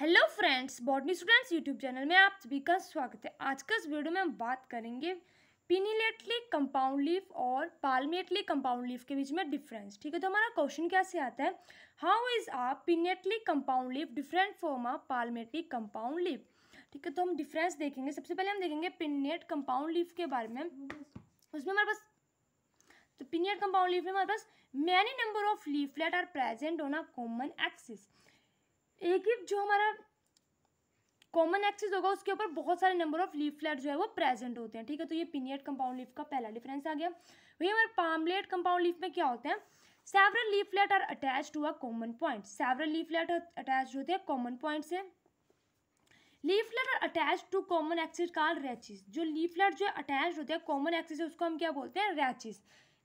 hello friends botany students YouTube channel में आप सभी का स्वागत है आज का इस वीडियो में हम बात करेंगे पिनिलेटली कंपाउंड लीफ और पालमेटली कंपाउंड लीफ के बीच में डिफरेंस ठीक है तो हमारा क्वेश्चन क्या से आता है how is a pinnately compound leaf different from a palmately compound leaf ठीक है तो हम डिफरेंस देखेंगे सबसे पहले हम देखेंगे पिनेट कंपाउंड लीफ के बारे में उसमें हमारे पास तो पिनेट कंपाउंड लीफ में हमारे पास many number of leaflet are present on a common axis एक ही जो हमारा कॉमन एक्सिस होगा उसके ऊपर बहुत सारे नंबर ऑफ लीफ लीफलेट जो है वो प्रेजेंट होते हैं ठीक है तो ये पिनियट कंपाउंड लीफ का पहला डिफरेंस आ गया वही हमारे पामलेट कंपाउंड लीफ में क्या होते हैं several leaf leaflet are attach to a common point several leaf leaflet attach होते हैं कॉमन पॉइंट से leaflet are attach to common axis call rachis जो लीफलेट जो अटैच होते हैं कॉमन एक्सिस है उसको हम क्या बोलते हैं rachis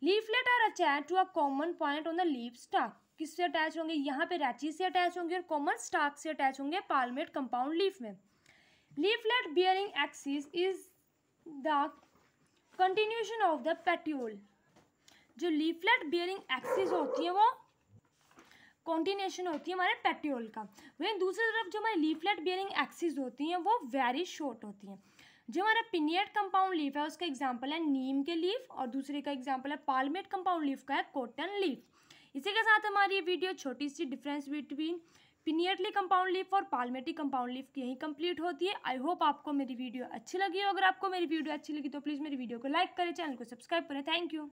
leaflet are attach to a common point on the leaf stalk किससे अटैच होंगे यहाँ पे रैची से अटैच होंगे और कॉमन स्टाक से अटैच होंगे पालमेट कंपाउंड लीफ में leaflet bearing axis is the continuation of the petiole जो लीफलेट बियरिंग एक्सिस होती है वो कॉन्टिनेशन होती है हमारे पेट्योल का वहीं दूसरी तरफ जो हमारी लीफलेट बियरिंग एक्सिस होती हैं वो वेरी शॉर्ट होती हैं जो हमारा पिनियट कंपाउंड लीफ है उसका एग्जाम्पल है नीम के लीफ और दूसरे का एग्जाम्पल है पालमेट कंपाउंड लीफ का है कॉटन लीफ इसी के साथ हमारी वीडियो छोटी सी difference between pinnately compound leaf और पालमेटी कंपाउंड लीफ की यहीं कंप्लीट होती है आई होप आपको मेरी वीडियो अच्छी लगी हो अगर आपको मेरी वीडियो अच्छी लगी तो प्लीज़ मेरी वीडियो को लाइक करें चैनल को सब्सक्राइब करें थैंक यू